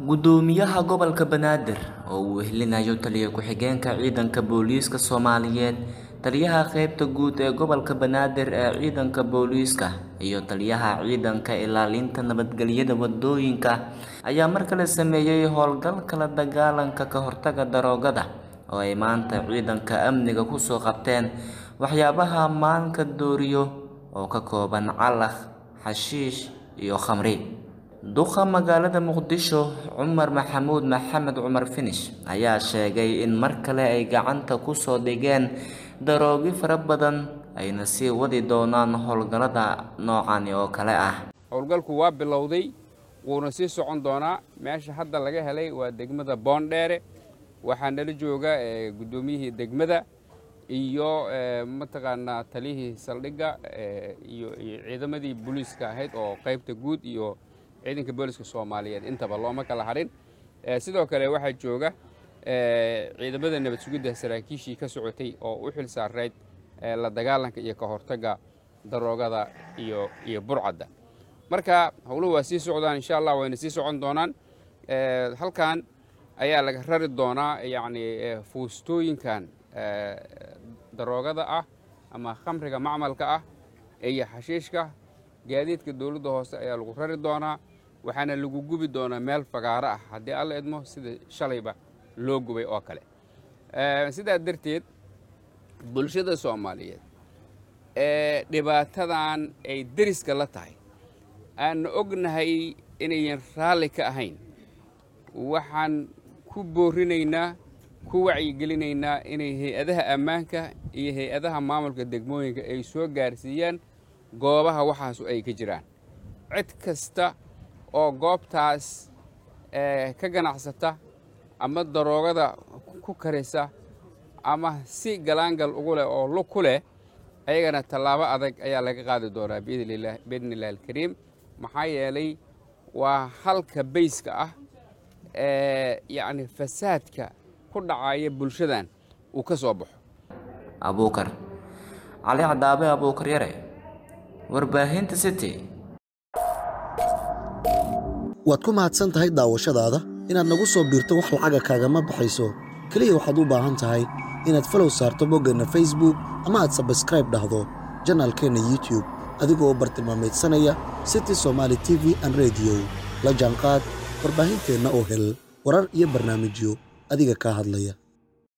gudoomiyaha gobolka Banaadir oo uu ehlinayo Taliye ku-xigeenka Ciidanka Booliiska Soomaaliyeed, Taliyaha qaybta guud ee gobolka Banaadir ee Ciidanka Booliiska, iyo Taliyaha Ciidanka Ilaalinta Nabadgelyada Waddooyinka ayaa mar kale sameeyay howlgal kala dagaalanka ka hortaga daroogada oo ay maanta ciidanka amniga ku soo qabteen waxyaabaha maanka dooriyo oo ka kooban calakh xashiish iyo khamri duqa magaalada muqdisho cumar maxamuud maxamed cumar finish ayaa sheegay in mar kale ay gacanta ku soo dhigeen daroogi fara badan ayna sii wadi doonaan howlgallada noocani oo kale ah howlgalku waa bilowday wuuna sii socon doonaa meesha hadda laga helay waa degmada boondheere waxaa nala jooga eh, guddoomiyihii degmada iyo eh, mataqaanaa taliyihii saldhigga eh, iyo ciidamadii booliiska ahayd oo qaybta guud iyo ciidanka booliska soomaaliyeed intaba looma kala harin eh, sidoo kale waxaa jooga eh, ciidamada nabad sugidda saraakiishii ka socotay oo u xil saarayd eh, la dagaalanka iyo ka hortagga daroogada iyo burcadda marka howluhu waa sii socdaan insha allah wayna sii socon doonaan halkan ayaa laga rari doonaa yacni fuustooyinkan daroogada ah ama khamriga macmalka ah iyo xashiishka gaadiidka dowladda hoose ayaa lagu rari doonaa waxaana lagu gubi doonaa meel fagaaro ah haddii alla idmo sida shalayba loo gubay oo kale sidaa darteed bulshada soomaaliyeed ee dhibaatadan ay deriska la tahay aanna ognahay inayan raalli ka ahayn waxaan ku boorinaynaa ku wacyigelinaynaa inay hay-adaha ammaanka iyo hay-adaha maamulka degmooyinka ay soo gaarsiiyaan goobaha waxaasu ay ka jiraan cid kasta oo goobtaas eh, ka ganacsata ama daroogada ku karisa ama si galaangal ugu leh oo lug ku leh ayagana tallaabo adag ayaa laga qaadi doonaa biidni illahi alkariim maxaa yeelay waa halka bayska ah ee yacni fasaadka ku dhacaya bulshadan uu ka soo baxo abuukar cali cadaabe abuukar yare warbaahinta city waad ku mahadsan tahay daawashadaada inaad nagu soo biirto wax lacaga kaagama baxayso keliya waxaad u baahan tahay inaad falow saarto boggeenna facebook ama aad sabskraib dhahdo janaalkeenna youtube adigoo bartilmaameedsanaya city somaali t v an rediyo la jaanqaad warbaahinteenna oo hel warar iyo barnaamijyo adiga kaa hadlaya